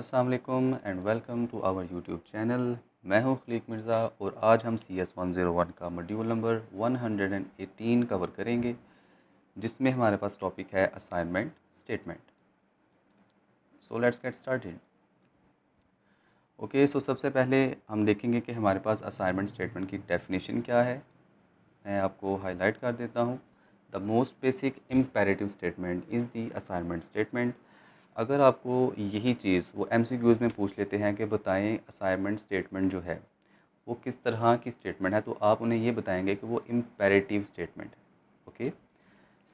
असलकम and welcome to our YouTube channel मैं हूं खलीक मिर्ज़ा और आज हम C S one zero one का module number one hundred and eighteen cover करेंगे जिसमें हमारे पास टॉपिक है assignment statement so let's get started okay so सबसे पहले हम देखेंगे कि हमारे पास असाइनमेंट स्टेटमेंट की डेफिनेशन क्या है मैं आपको हाईलाइट कर देता हूँ the most basic imperative statement is the assignment statement अगर आपको यही चीज़ वो एम में पूछ लेते हैं कि बताएं असाइनमेंट स्टेटमेंट जो है वो किस तरह की स्टेटमेंट है तो आप उन्हें ये बताएंगे कि वो इम्पेरेटिव स्टेटमेंट है ओके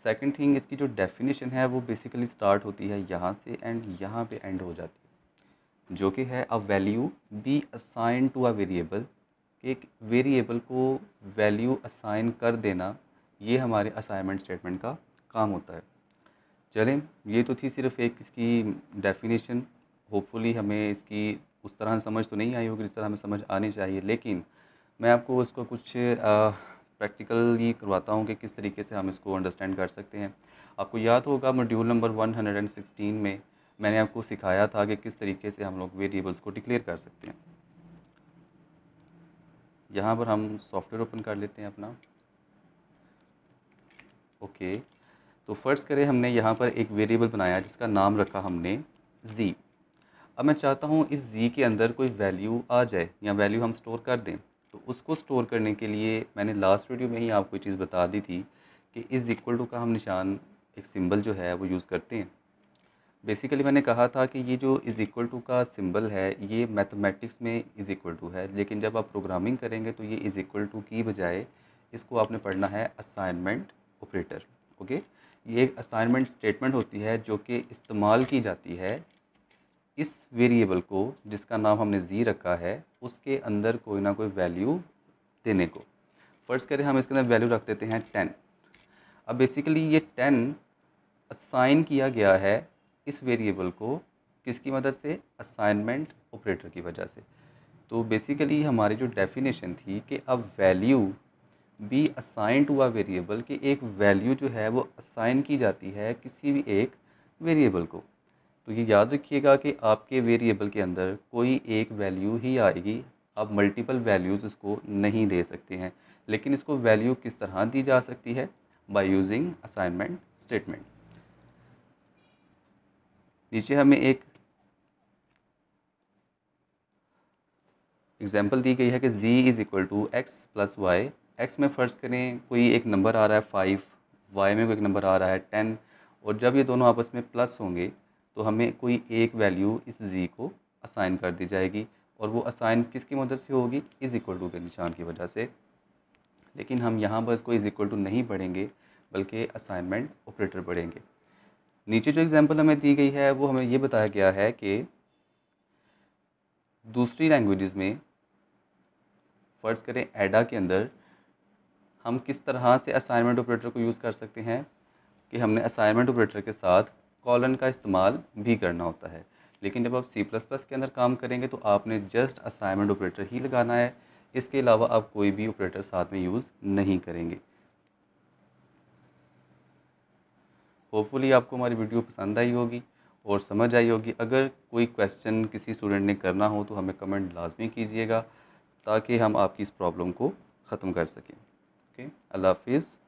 सेकंड थिंग इसकी जो डेफिनेशन है वो बेसिकली स्टार्ट होती है यहाँ से एंड यहाँ पे एंड हो जाती है जो कि है a value be assign to a variable एक वेरिएबल को वैल्यू असाइन कर देना ये हमारे असाइनमेंट स्टेटमेंट का काम होता है चलें ये तो थी सिर्फ एक इसकी डेफिनेशन होपफुली हमें इसकी उस तरह समझ तो नहीं आई होगी जिस तरह हमें समझ आनी चाहिए लेकिन मैं आपको इसको कुछ प्रैक्टिकली करवाता हूँ कि किस तरीके से हम इसको अंडरस्टैंड कर सकते हैं आपको याद होगा मॉड्यूल नंबर 116 में मैंने आपको सिखाया था कि किस तरीके से हम लोग वेरिएबल्स को डिक्लेयर कर सकते हैं यहाँ पर हम सॉफ्टवेयर ओपन कर लेते हैं अपना ओके okay. तो फ़र्ज़ करें हमने यहाँ पर एक वेरिएबल बनाया जिसका नाम रखा हमने ज़ी अब मैं चाहता हूँ इस ज़ी के अंदर कोई वैल्यू आ जाए या वैल्यू हम स्टोर कर दें तो उसको स्टोर करने के लिए मैंने लास्ट वीडियो में ही आपको चीज़ बता दी थी कि इज़ इक्वल टू का हम निशान एक सिंबल जो है वो यूज़ करते हैं बेसिकली मैंने कहा था कि ये जो इज़ इक्वल टू का सिंबल है ये मैथमेटिक्स में इज़ इक्वल टू है लेकिन जब आप प्रोग्रामिंग करेंगे तो ये इज़ इक्वल टू की बजाय इसको आपने पढ़ना है असाइनमेंट ऑपरेटर ओके ये एक असाइनमेंट स्टेटमेंट होती है जो कि इस्तेमाल की जाती है इस वेरिएबल को जिसका नाम हमने जी रखा है उसके अंदर कोई ना कोई वैल्यू देने को फ़र्ज़ करें हम इसके अंदर वैल्यू रख देते हैं टेन अब बेसिकली ये टेन असाइन किया गया है इस वेरिएबल को किसकी मदद से असाइनमेंट ऑपरेटर की वजह से तो बेसिकली हमारी जो डेफिनेशन थी कि अब value be assign to a variable कि एक वैल्यू जो है वो असाइन की जाती है किसी भी एक वेरिएबल को तो ये याद रखिएगा कि आपके वेरिएबल के अंदर कोई एक वैल्यू ही आएगी आप मल्टीपल वैल्यूज़ इसको नहीं दे सकते हैं लेकिन इसको वैल्यू किस तरह दी जा सकती है बाय यूजिंग असाइनमेंट स्टेटमेंट नीचे हमें एक एग्जाम्पल दी गई है कि z is equal to X plus Y X में फ़र्ज़ करें कोई एक नंबर आ रहा है फ़ाइव वाई में कोई एक नंबर आ रहा है टेन और जब ये दोनों आपस में प्लस होंगे तो हमें कोई एक वैल्यू इस जी को असाइन कर दी जाएगी और वो असाइन किसकी मदद से होगी इज़ इक्वल टू के निशान की वजह से लेकिन हम यहाँ पर इसको इज़ इक्वल टू नहीं पढ़ेंगे बल्कि असाइनमेंट ऑपरेटर पढ़ेंगे नीचे जो एग्ज़ाम्पल हमें दी गई है वो हमें ये बताया गया है कि दूसरी लैंग्वेजेस में फ़र्ज़ करें एडा के अंदर हम किस तरह से असाइनमेंट ऑपरेटर को यूज़ कर सकते हैं कि हमने असाइनमेंट ऑपरेटर के साथ कॉलन का इस्तेमाल भी करना होता है लेकिन जब आप सी प्लस प्लस के अंदर काम करेंगे तो आपने जस्ट असाइनमेंट ऑपरेटर ही लगाना है इसके अलावा आप कोई भी ऑपरेटर साथ में यूज़ नहीं करेंगे होपफुली आपको हमारी वीडियो पसंद आई होगी और समझ आई होगी अगर कोई क्वेश्चन किसी स्टूडेंट ने करना हो तो हमें कमेंट लाजमी कीजिएगा ताकि हम आपकी इस प्रॉब्लम को ख़त्म कर सकें okay allah hafiz